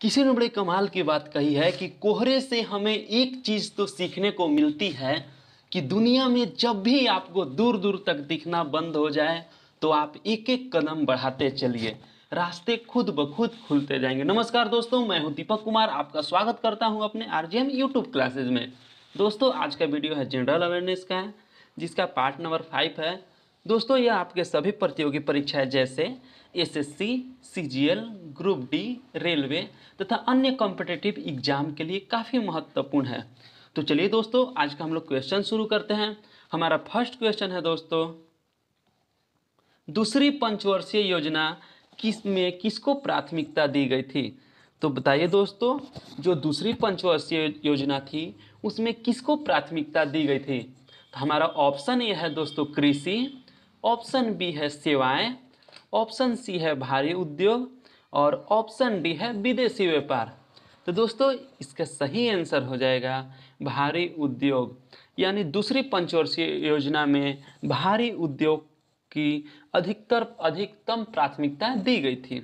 किसी ने बड़े कमाल की बात कही है कि कोहरे से हमें एक चीज़ तो सीखने को मिलती है कि दुनिया में जब भी आपको दूर दूर तक दिखना बंद हो जाए तो आप एक एक कदम बढ़ाते चलिए रास्ते खुद ब खुद खुलते जाएंगे नमस्कार दोस्तों मैं हूं दीपक कुमार आपका स्वागत करता हूं अपने R G M YouTube classes में दोस्तों आज का वीडियो है जनरल अवेयरनेस का है जिसका पार्ट नंबर फाइव है दोस्तों ये आपके सभी प्रतियोगी परीक्षाएं जैसे SSC, CGL, group D railway तथा अन्य कॉम्पिटेटिव एग्जाम के लिए काफ़ी महत्वपूर्ण है तो चलिए दोस्तों आज का हम लोग क्वेश्चन शुरू करते हैं हमारा फर्स्ट क्वेश्चन है दोस्तों दूसरी पंचवर्षीय योजना किस में किसको प्राथमिकता दी गई थी तो बताइए दोस्तों जो दूसरी पंचवर्षीय योजना थी उसमें किसको प्राथमिकता दी गई थी तो हमारा ऑप्शन ये है दोस्तों कृषि ऑप्शन बी है सेवाएं ऑप्शन सी है भारी उद्योग और ऑप्शन डी है विदेशी व्यापार तो दोस्तों इसका सही आंसर हो जाएगा भारी उद्योग यानी दूसरी पंचवर्षीय योजना में भारी उद्योग की अधिकतर अधिकतम प्राथमिकता दी गई थी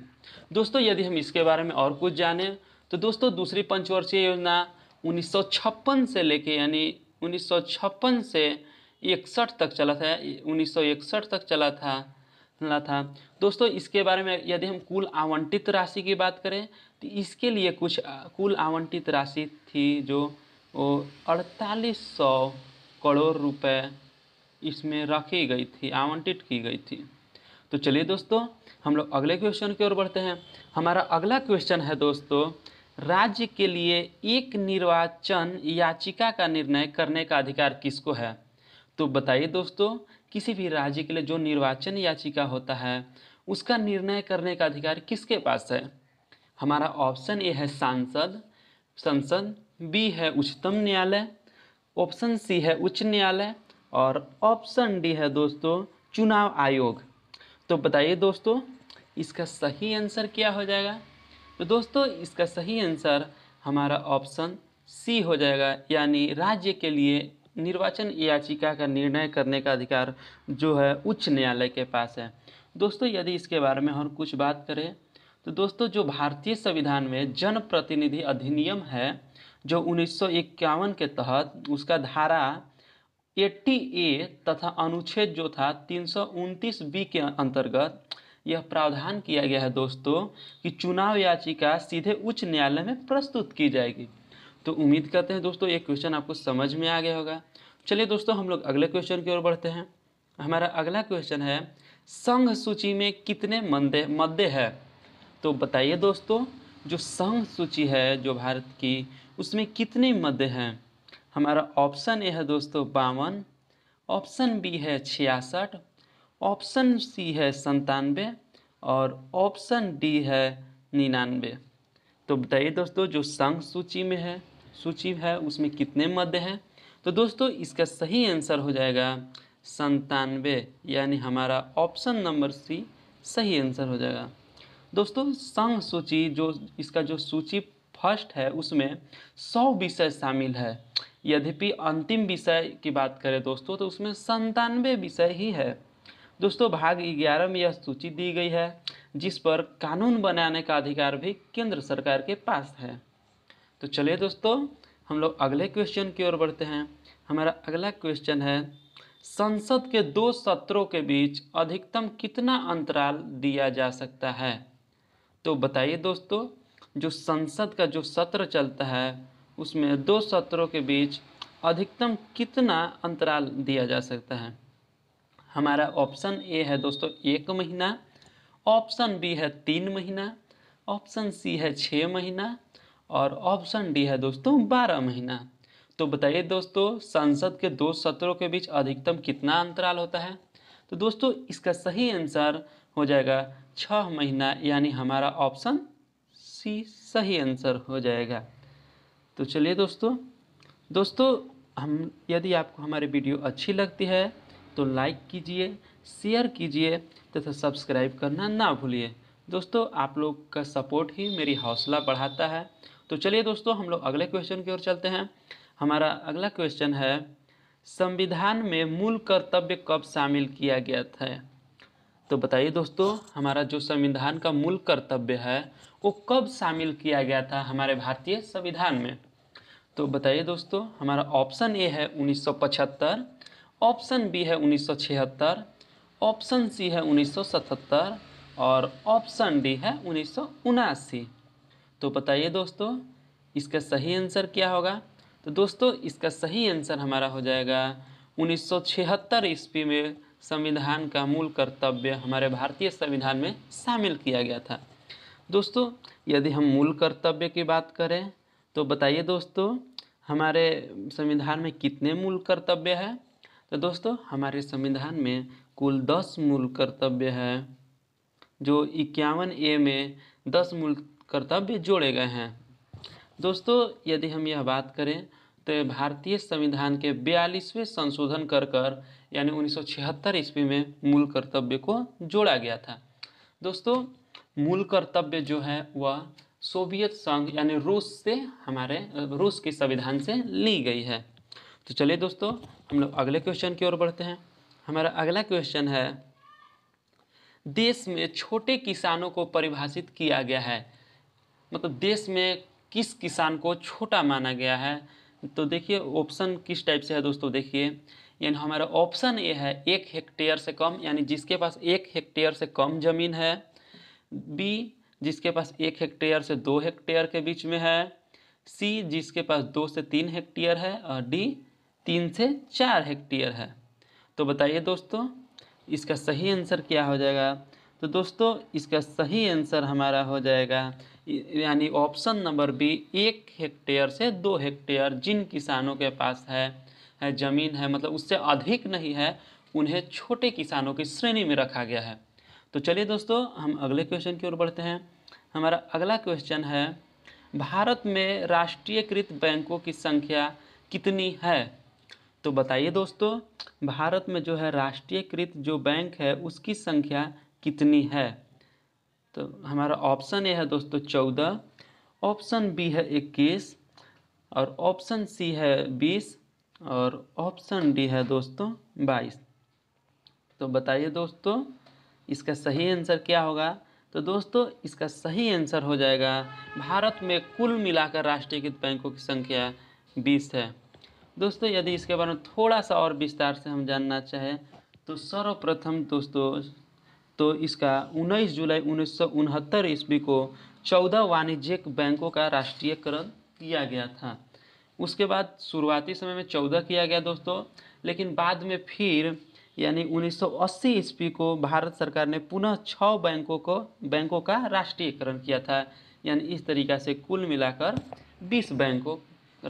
दोस्तों यदि हम इसके बारे में और कुछ जानें तो दोस्तों दूसरी पंचवर्षीय योजना 1956 से लेके यानी 1956 से इकसठ तक चला था उन्नीस तक चला था ना था दोस्तों इसके बारे में यदि हम कुल आवंटित राशि की बात करें तो इसके लिए कुछ कुल आवंटित राशि थी जो वो अड़तालीस सौ करोड़ रुपए इसमें रखी गई थी आवंटित की गई थी तो चलिए दोस्तों हम लोग अगले क्वेश्चन की ओर बढ़ते हैं हमारा अगला क्वेश्चन है दोस्तों राज्य के लिए एक निर्वाचन याचिका का निर्णय करने का अधिकार किसको है तो बताइए दोस्तों किसी भी राज्य के लिए जो निर्वाचन याचिका होता है उसका निर्णय करने का अधिकार किसके पास है हमारा ऑप्शन ए है सांसद संसद बी है उच्चतम न्यायालय ऑप्शन सी है उच्च न्यायालय और ऑप्शन डी है दोस्तों चुनाव आयोग तो बताइए दोस्तों इसका सही आंसर क्या हो जाएगा तो दोस्तों इसका सही आंसर हमारा ऑप्शन सी हो जाएगा यानी राज्य के लिए निर्वाचन याचिका का निर्णय करने का अधिकार जो है उच्च न्यायालय के पास है दोस्तों यदि इसके बारे में हम कुछ बात करें तो दोस्तों जो भारतीय संविधान में जनप्रतिनिधि अधिनियम है जो उन्नीस के तहत उसका धारा 80 ए तथा अनुच्छेद जो था तीन बी के अंतर्गत यह प्रावधान किया गया है दोस्तों कि चुनाव याचिका सीधे उच्च न्यायालय में प्रस्तुत की जाएगी तो उम्मीद करते हैं दोस्तों ये क्वेश्चन आपको समझ में आ गया होगा चलिए दोस्तों हम लोग अगले क्वेश्चन की ओर बढ़ते हैं हमारा अगला क्वेश्चन है संघ सूची में कितने मंदे मद्दे है तो बताइए दोस्तों जो संघ सूची है जो भारत की उसमें कितने मद्दे हैं हमारा ऑप्शन ए है दोस्तों बावन ऑप्शन बी है छियासठ ऑप्शन सी है संतानवे और ऑप्शन डी है निन्यानवे तो बताइए दोस्तों जो संघ सूची में है सूची है उसमें कितने मध्य हैं तो दोस्तों इसका सही आंसर हो जाएगा संतानवे यानी हमारा ऑप्शन नंबर सी सही आंसर हो जाएगा दोस्तों संघ सूची जो इसका जो सूची फर्स्ट है उसमें सौ विषय शामिल है यद्यपि अंतिम विषय की बात करें दोस्तों तो उसमें संतानवे विषय ही है दोस्तों भाग ग्यारह में यह सूची दी गई है जिस पर कानून बनाने का अधिकार भी केंद्र सरकार के पास है तो चलिए दोस्तों हम लोग अगले क्वेश्चन की ओर बढ़ते हैं हमारा अगला क्वेश्चन है संसद के दो सत्रों के बीच अधिकतम कितना अंतराल दिया जा सकता है तो बताइए दोस्तों जो संसद का जो सत्र चलता है उसमें दो सत्रों के बीच अधिकतम कितना अंतराल दिया जा सकता है हमारा ऑप्शन ए है दोस्तों एक महीना ऑप्शन बी है तीन महीना ऑप्शन सी है छः महीना और ऑप्शन डी है दोस्तों बारह महीना तो बताइए दोस्तों संसद के दो सत्रों के बीच अधिकतम कितना अंतराल होता है तो दोस्तों इसका सही आंसर हो जाएगा छः महीना यानी हमारा ऑप्शन सी सही आंसर हो जाएगा तो चलिए दोस्तों दोस्तों हम यदि आपको हमारी वीडियो अच्छी लगती है तो लाइक कीजिए शेयर कीजिए तथा सब्सक्राइब करना ना भूलिए दोस्तों आप लोग का सपोर्ट ही मेरी हौसला बढ़ाता है तो चलिए दोस्तों हम लोग अगले क्वेश्चन की ओर चलते हैं हमारा अगला क्वेश्चन है संविधान में मूल कर्तव्य कब शामिल किया गया था तो बताइए दोस्तों हमारा जो संविधान का मूल कर्तव्य है वो कब शामिल किया गया था हमारे भारतीय संविधान में तो बताइए दोस्तों हमारा ऑप्शन ए है 1975 ऑप्शन बी है 1976 ऑप्शन सी है 1977 और ऑप्शन डी है उन्नीस तो बताइए दोस्तों इसका सही आंसर क्या होगा तो दोस्तों इसका सही आंसर हमारा हो जाएगा 1976 ईस्वी में संविधान का मूल कर्तव्य हमारे भारतीय संविधान में शामिल किया गया था दोस्तों यदि हम मूल कर्तव्य की बात करें तो बताइए दोस्तों हमारे संविधान में कितने मूल कर्तव्य हैं तो दोस्तों हमारे संविधान में कुल दस मूल कर्तव्य हैं जो इक्यावन ए में दस मूल कर्तव्य जोड़े गए हैं दोस्तों यदि हम यह बात करें तो भारतीय संविधान के बयालीसवें संशोधन कर कर यानी 1976 ईस्वी में मूल कर्तव्य को जोड़ा गया था दोस्तों मूल कर्तव्य जो है वह सोवियत संघ यानी रूस से हमारे रूस के संविधान से ली गई है तो चलिए दोस्तों हम लोग अगले क्वेश्चन की ओर बढ़ते हैं हमारा अगला क्वेश्चन है देश में छोटे किसानों को परिभाषित किया गया है मतलब देश में किस किसान को छोटा माना गया है तो देखिए ऑप्शन किस टाइप से है दोस्तों देखिए यानी हमारा ऑप्शन ए है एक हेक्टेयर से कम यानी जिसके पास एक हेक्टेयर से कम ज़मीन है बी जिसके पास एक हेक्टेयर से दो हेक्टेयर के बीच में है सी जिसके पास दो से तीन हेक्टेयर है और डी तीन से चार हेक्टेयर है तो बताइए दोस्तों इसका सही आंसर क्या हो जाएगा तो दोस्तों इसका सही आंसर हमारा हो जाएगा यानी ऑप्शन नंबर बी एक हेक्टेयर से दो हेक्टेयर जिन किसानों के पास है, है ज़मीन है मतलब उससे अधिक नहीं है उन्हें छोटे किसानों की श्रेणी में रखा गया है तो चलिए दोस्तों हम अगले क्वेश्चन की ओर बढ़ते हैं हमारा अगला क्वेश्चन है भारत में राष्ट्रीयकृत बैंकों की संख्या कितनी है तो बताइए दोस्तों भारत में जो है राष्ट्रीयकृत जो बैंक है उसकी संख्या कितनी है तो हमारा ऑप्शन ए है दोस्तों चौदह ऑप्शन बी है इक्कीस और ऑप्शन सी है बीस और ऑप्शन डी है दोस्तों बाईस तो बताइए दोस्तों इसका सही आंसर क्या होगा तो दोस्तों इसका सही आंसर हो जाएगा भारत में कुल मिलाकर राष्ट्रीयकृत बैंकों की संख्या बीस है दोस्तों यदि इसके बारे में थोड़ा सा और विस्तार से हम जानना चाहें तो सर्वप्रथम दोस्तों तो इसका 19 जुलाई उन्नीस सौ ईस्वी को 14 वाणिज्यिक बैंकों का राष्ट्रीयकरण किया गया था उसके बाद शुरुआती समय में 14 किया गया दोस्तों लेकिन बाद में फिर यानी 1980 ईस्वी को भारत सरकार ने पुनः छः बैंकों को बैंकों का राष्ट्रीयकरण किया था यानी इस तरीका से कुल मिलाकर 20 बैंकों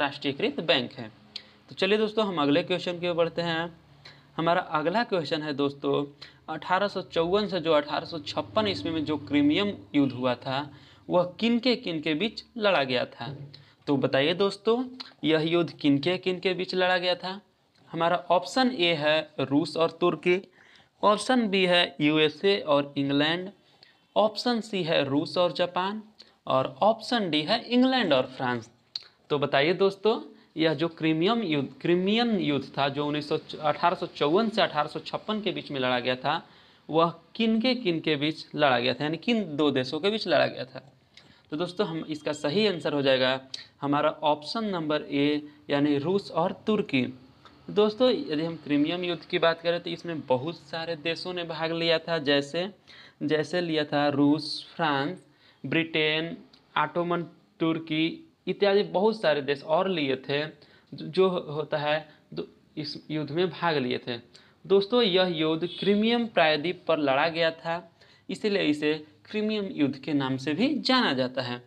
राष्ट्रीयकृत बैंक हैं तो चलिए दोस्तों हम अगले क्वेश्चन की ओर बढ़ते हैं हमारा अगला क्वेश्चन है दोस्तों अठारह से जो अठारह ईस्वी में जो क्रीमियम युद्ध हुआ था वह किन के किन के बीच लड़ा गया था तो बताइए दोस्तों यह युद्ध किन के किन के बीच लड़ा गया था हमारा ऑप्शन ए है रूस और तुर्की ऑप्शन बी है यूएसए और इंग्लैंड ऑप्शन सी है रूस और जापान और ऑप्शन डी है इंग्लैंड और फ्रांस तो बताइए दोस्तों यह जो क्रीमियम युद्ध क्रीमियन युद्ध था जो उन्नीस सौ से अठारह के बीच में लड़ा गया था वह किन के किन के बीच लड़ा गया था यानी किन दो देशों के बीच लड़ा गया था तो दोस्तों हम इसका सही आंसर हो जाएगा हमारा ऑप्शन नंबर ए यानी रूस और तुर्की दोस्तों यदि हम क्रीमियम युद्ध की बात करें तो इसमें बहुत सारे देशों ने भाग लिया था जैसे जैसे लिया था रूस फ्रांस ब्रिटेन आटोमन तुर्की इत्यादि बहुत सारे देश और लिए थे जो होता है इस युद्ध में भाग लिए थे दोस्तों यह युद्ध क्रीमियम प्रायद्वीप पर लड़ा गया था इसलिए इसे क्रीमियम युद्ध के नाम से भी जाना जाता है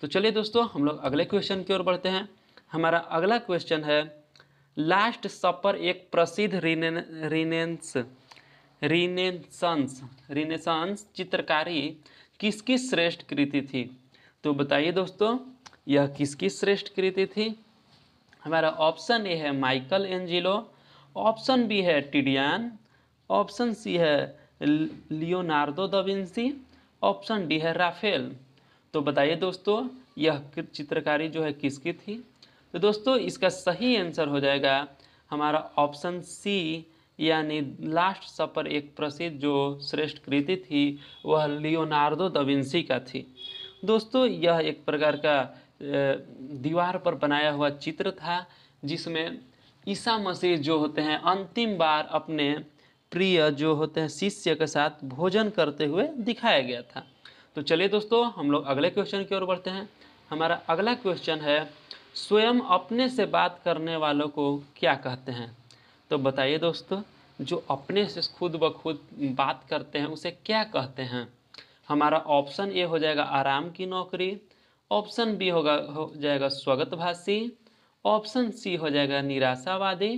तो चलिए दोस्तों हम लोग अगले क्वेश्चन की ओर बढ़ते हैं हमारा अगला क्वेश्चन है लास्ट सपर एक प्रसिद्ध रिनेस रिनेंस रिनेसंस चित्रकारी किसकी श्रेष्ठ कृति थी तो बताइए दोस्तों यह किसकी श्रेष्ठ कृति थी हमारा ऑप्शन ए है माइकल एंजिलो ऑप्शन बी है टिडियान ऑप्शन सी है Leonardo da Vinci option D है राफेल तो बताइए दोस्तों यह चित्रकारी जो है किसकी थी तो दोस्तों इसका सही आंसर हो जाएगा हमारा ऑप्शन सी यानी लास्ट सपर एक प्रसिद्ध जो श्रेष्ठ कृति थी वह लियोनार्डो दविंसी का थी दोस्तों यह एक प्रकार का दीवार पर बनाया हुआ चित्र था जिसमें ईसा मसीह जो होते हैं अंतिम बार अपने प्रिय जो होते हैं शिष्य के साथ भोजन करते हुए दिखाया गया था तो चलिए दोस्तों हम लोग अगले क्वेश्चन की ओर बढ़ते हैं हमारा अगला क्वेश्चन है स्वयं अपने से बात करने वालों को क्या कहते हैं तो बताइए दोस्तों जो अपने से खुद ब खुद बात करते हैं उसे क्या कहते हैं हमारा ऑप्शन ए हो जाएगा आराम की नौकरी ऑप्शन बी होगा हो जाएगा स्वागतभाषी ऑप्शन सी हो जाएगा निराशावादी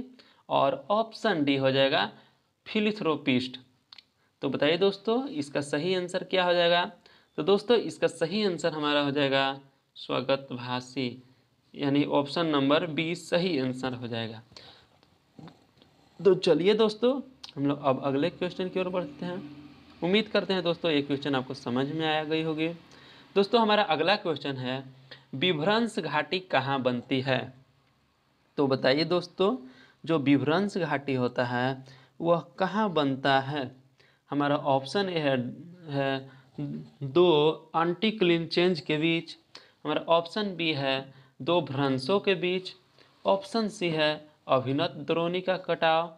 और ऑप्शन डी हो जाएगा फिलिथ्रोपिस्ट तो बताइए दोस्तों इसका सही आंसर क्या हो जाएगा तो दोस्तों इसका सही आंसर हमारा हो जाएगा स्वगतभाषी यानी ऑप्शन नंबर बी सही आंसर हो जाएगा तो चलिए दोस्तों हम लोग अब अगले क्वेश्चन की ओर बढ़ते हैं उम्मीद करते हैं दोस्तों ये क्वेश्चन आपको समझ में आ गई होगी दोस्तों हमारा अगला क्वेश्चन है विभ्रंश घाटी कहाँ बनती है तो बताइए दोस्तों जो विभ्रंश घाटी होता है वह कहाँ बनता है हमारा ऑप्शन ए है, है दो आंटी क्लिन चेंज के बीच हमारा ऑप्शन बी है दो भ्रंशों के बीच ऑप्शन सी है अभिनत द्रोणी का कटाव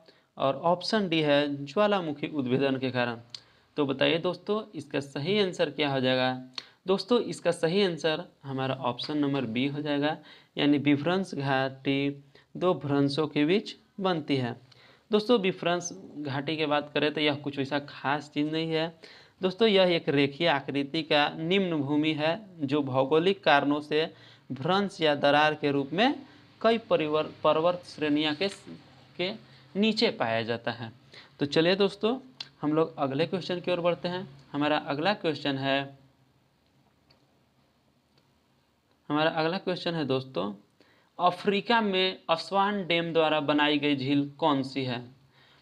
और ऑप्शन डी है ज्वालामुखी उद्भेदन के कारण तो बताइए दोस्तों इसका सही आंसर क्या हो जाएगा दोस्तों इसका सही आंसर हमारा ऑप्शन नंबर बी हो जाएगा यानी विभ्रंश घाटी दो भ्रंशों के बीच बनती है दोस्तों विभ्रंश घाटी की बात करें तो यह कुछ ऐसा खास चीज़ नहीं है दोस्तों यह एक रेखीय आकृति का निम्न भूमि है जो भौगोलिक कारणों से भ्रंश या दरार के रूप में कई परिवर पर्वत श्रेणियाँ के के नीचे पाया जाता है तो चलिए दोस्तों हम लोग अगले क्वेश्चन की ओर बढ़ते हैं हमारा अगला क्वेश्चन है हमारा अगला क्वेश्चन है दोस्तों अफ्रीका में अस्वान डैम द्वारा बनाई गई झील कौन सी है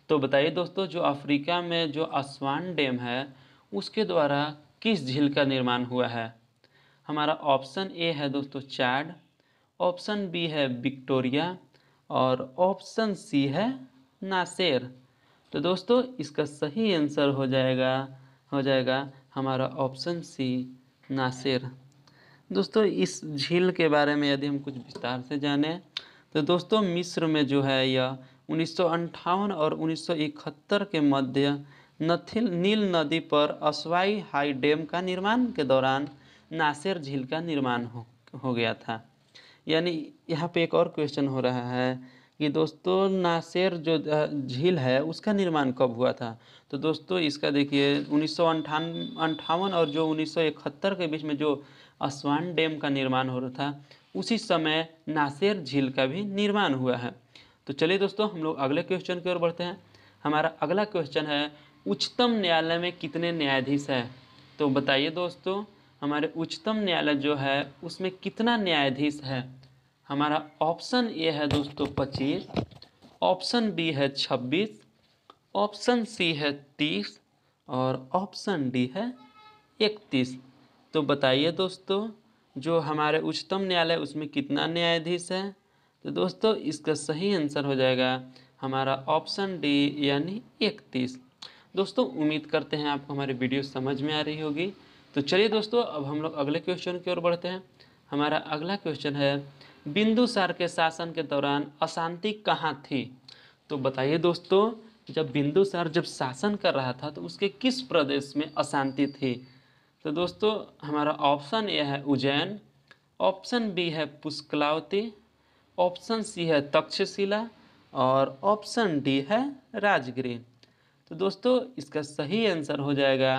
तो बताइए दोस्तों जो अफ्रीका में जो अस्वान डैम है उसके द्वारा किस झील का निर्माण हुआ है हमारा ऑप्शन ए है दोस्तों चैड ऑप्शन बी है विक्टोरिया और ऑप्शन सी है नासेर तो दोस्तों इसका सही आंसर हो जाएगा हो जाएगा हमारा ऑप्शन सी नासिर दोस्तों इस झील के बारे में यदि हम कुछ विस्तार से जानें तो दोस्तों मिस्र में जो है यह उन्नीस और उन्नीस के मध्य नथिल नील नदी पर असवाई हाई डैम का निर्माण के दौरान नासिर झील का निर्माण हो, हो गया था यानी यहाँ पे एक और क्वेश्चन हो रहा है कि दोस्तों नासिर जो झील है उसका निर्माण कब हुआ था तो दोस्तों इसका देखिए उन्नीस और जो उन्नीस के बीच में जो असवान डैम का निर्माण हो रहा था उसी समय नासेर झील का भी निर्माण हुआ है तो चलिए दोस्तों हम लोग अगले क्वेश्चन की ओर बढ़ते हैं हमारा अगला क्वेश्चन है उच्चतम न्यायालय में कितने न्यायाधीश हैं तो बताइए दोस्तों हमारे उच्चतम न्यायालय जो है उसमें कितना न्यायाधीश है हमारा ऑप्शन ए है दोस्तों पच्चीस ऑप्शन बी है छब्बीस ऑप्शन सी है तीस और ऑप्शन डी है इकतीस तो बताइए दोस्तों जो हमारे उच्चतम न्यायालय उसमें कितना न्यायाधीश है तो दोस्तों इसका सही आंसर हो जाएगा हमारा ऑप्शन डी यानी इकतीस दोस्तों उम्मीद करते हैं आपको हमारी वीडियो समझ में आ रही होगी तो चलिए दोस्तों अब हम लोग अगले क्वेश्चन की ओर बढ़ते हैं हमारा अगला क्वेश्चन है बिंदुसार के शासन के दौरान अशांति कहाँ थी तो बताइए दोस्तों जब बिंदुसार जब शासन कर रहा था तो उसके किस प्रदेश में अशांति थी तो दोस्तों हमारा ऑप्शन ए है उज्जैन ऑप्शन बी है पुष्कलावती ऑप्शन सी है तक्षशिला और ऑप्शन डी है राजगिरी तो दोस्तों इसका सही आंसर हो जाएगा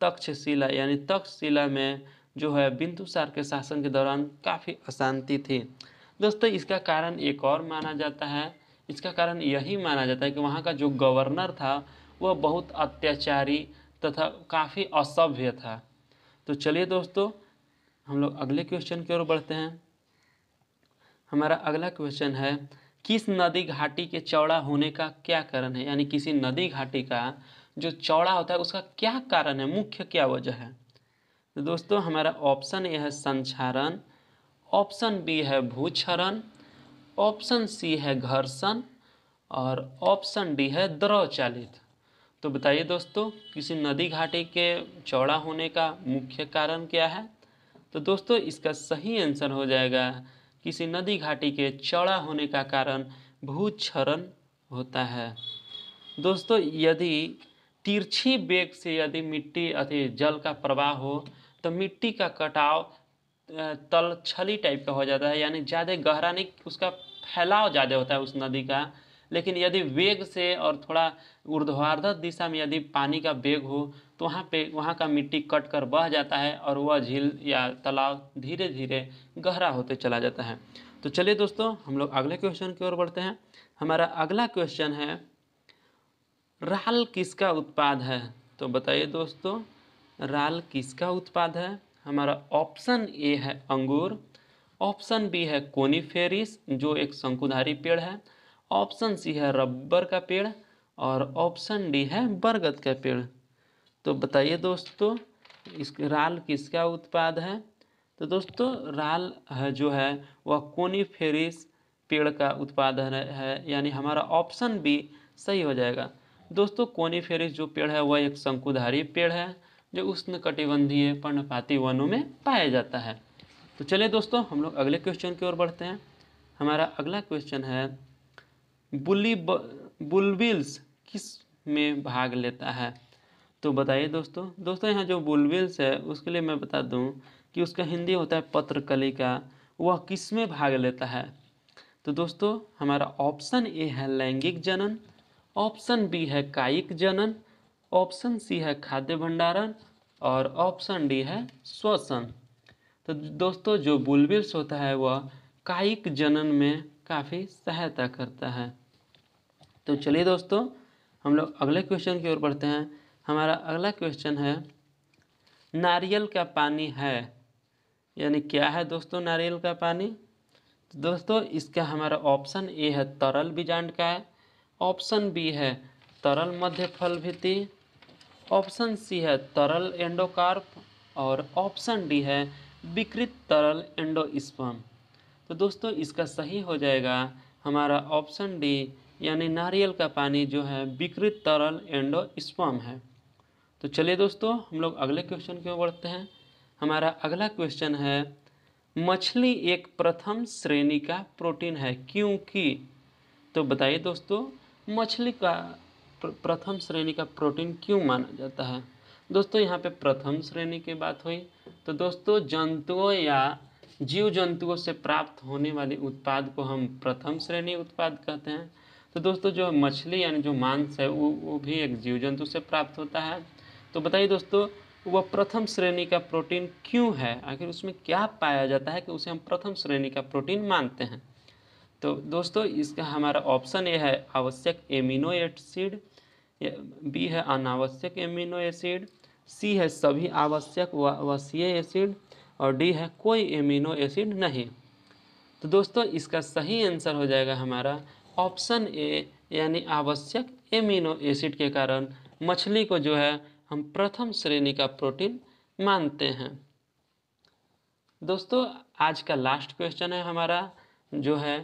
तक्षशिला यानी तक्षशिला में जो है बिंदुसार के शासन के दौरान काफ़ी अशांति थी दोस्तों इसका कारण एक और माना जाता है इसका कारण यही माना जाता है कि वहाँ का जो गवर्नर था वह बहुत अत्याचारी तथा काफ़ी असभ्य था तो चलिए दोस्तों हम लोग अगले क्वेश्चन की ओर बढ़ते हैं हमारा अगला क्वेश्चन है किस नदी घाटी के चौड़ा होने का क्या कारण है यानी किसी नदी घाटी का जो चौड़ा होता है उसका क्या कारण है मुख्य क्या वजह है तो दोस्तों हमारा ऑप्शन ए है संचारण ऑप्शन बी है भूक्षरण ऑप्शन सी है घर्षण और ऑप्शन डी है द्रव चालित तो बताइए दोस्तों किसी नदी घाटी के चौड़ा होने का मुख्य कारण क्या है तो दोस्तों इसका सही आंसर हो जाएगा किसी नदी घाटी के चौड़ा होने का कारण भूक्षरण होता है दोस्तों यदि तिरछी बेग से यदि मिट्टी अति जल का प्रवाह हो तो मिट्टी का कटाव तल छली टाइप का हो जाता है यानी ज़्यादा गहरा नहीं उसका फैलाव ज़्यादा होता है उस नदी का लेकिन यदि वेग से और थोड़ा ऊर्ध्वाधर दिशा में यदि पानी का वेग हो तो वहाँ पे वहाँ का मिट्टी कट कर बह जाता है और वह झील या तालाब धीरे धीरे गहरा होते चला जाता है तो चलिए दोस्तों हम लोग अगले क्वेश्चन की ओर बढ़ते हैं हमारा अगला क्वेश्चन है राल किसका उत्पाद है तो बताइए दोस्तों राल किसका उत्पाद है हमारा ऑप्शन ए है अंगूर ऑप्शन बी है कोनीफेरिस जो एक शंकुधारी पेड़ है ऑप्शन सी है रबर का पेड़ और ऑप्शन डी है बरगद का पेड़ तो बताइए दोस्तों इस राल किसका उत्पाद है तो दोस्तों राल है जो है वह कोनीफेरिस पेड़ का उत्पाद है यानी हमारा ऑप्शन बी सही हो जाएगा दोस्तों कोनीफेरिस जो पेड़ है वह एक शंकुधारी पेड़ है जो उष्ण कटिबंधीय पर्णपाती वनों में पाया जाता है तो चलिए दोस्तों हम लोग अगले क्वेश्चन की ओर बढ़ते हैं हमारा अगला क्वेश्चन है बुली बुलबिल्स किस में भाग लेता है तो बताइए दोस्तों दोस्तों यहाँ जो बुलबिल्स है उसके लिए मैं बता दूँ कि उसका हिंदी होता है पत्रकली का वह किस में भाग लेता है तो दोस्तों हमारा ऑप्शन ए है लैंगिक जनन ऑप्शन बी है कायिक जनन ऑप्शन सी है खाद्य भंडारण और ऑप्शन डी है श्वसन तो दोस्तों जो बुलबिल्स होता है वह कायिक जनन में काफ़ी सहायता करता है तो चलिए दोस्तों हम लोग अगले क्वेश्चन की ओर बढ़ते हैं हमारा अगला क्वेश्चन है नारियल का पानी है यानी क्या है दोस्तों नारियल का पानी तो दोस्तों इसका हमारा ऑप्शन ए है तरल बीजांड का है ऑप्शन बी है तरल मध्य फल भित्ति ऑप्शन सी है तरल एंडोकार्प और ऑप्शन डी है विकृत तरल एंडोस्पम तो दोस्तों इसका सही हो जाएगा हमारा ऑप्शन डी यानी नारियल का पानी जो है विकृत तरल एंडो स्पम है तो चलिए दोस्तों हम लोग अगले क्वेश्चन की ओर बढ़ते हैं हमारा अगला क्वेश्चन है मछली एक प्रथम श्रेणी का प्रोटीन है क्योंकि तो बताइए दोस्तों मछली का प्रथम श्रेणी का प्रोटीन क्यों माना जाता है दोस्तों यहाँ पे प्रथम श्रेणी की बात हुई तो दोस्तों जंतुओं या जीव जंतुओं से प्राप्त होने वाले उत्पाद को हम प्रथम श्रेणी उत्पाद कहते हैं तो दोस्तों जो मछली यानी जो मांस है वो वो भी एक जीव जंतु से प्राप्त होता है तो बताइए दोस्तों वह प्रथम श्रेणी का प्रोटीन क्यों है आखिर उसमें क्या पाया जाता है कि उसे हम प्रथम श्रेणी का प्रोटीन मानते हैं तो दोस्तों इसका हमारा ऑप्शन ए है आवश्यक एमिनो एसिड बी है अनावश्यक एमिनो एसिड सी है सभी आवश्यक व वसीय एसिड और डी है कोई एमिनो एसिड नहीं तो दोस्तों इसका सही आंसर हो जाएगा हमारा ऑप्शन ए यानी आवश्यक एमिनो एसिड के कारण मछली को जो है हम प्रथम श्रेणी का प्रोटीन मानते हैं दोस्तों आज का लास्ट क्वेश्चन है हमारा जो है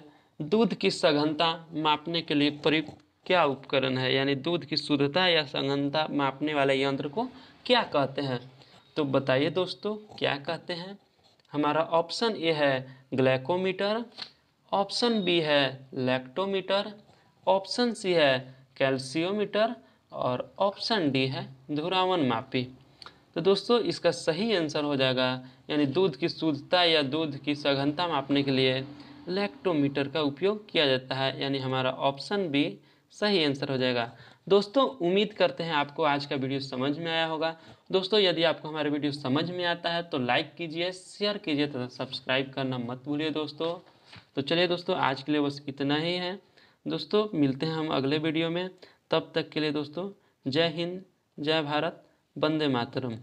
दूध की सघनता मापने के लिए प्रयुक्त क्या उपकरण है यानी दूध की शुद्धता या सघनता मापने वाले यंत्र को क्या कहते हैं तो बताइए दोस्तों क्या कहते हैं हमारा ऑप्शन ए है ग्लैकोमीटर ऑप्शन बी है लैक्टोमीटर ऑप्शन सी है कैल्शियोमीटर और ऑप्शन डी है धुरावन मापी तो दोस्तों इसका सही आंसर हो जाएगा यानी दूध की शुद्धता या दूध की सघनता मापने के लिए लैक्टोमीटर का उपयोग किया जाता है यानी हमारा ऑप्शन बी सही आंसर हो जाएगा दोस्तों उम्मीद करते हैं आपको आज का वीडियो समझ में आया होगा दोस्तों यदि आपको हमारा वीडियो समझ में आता है तो लाइक कीजिए शेयर कीजिए तथा सब्सक्राइब करना मत भूलिए दोस्तों तो चलिए दोस्तों आज के लिए बस इतना ही है दोस्तों मिलते हैं हम अगले वीडियो में तब तक के लिए दोस्तों जय हिंद जय भारत वंदे मातरम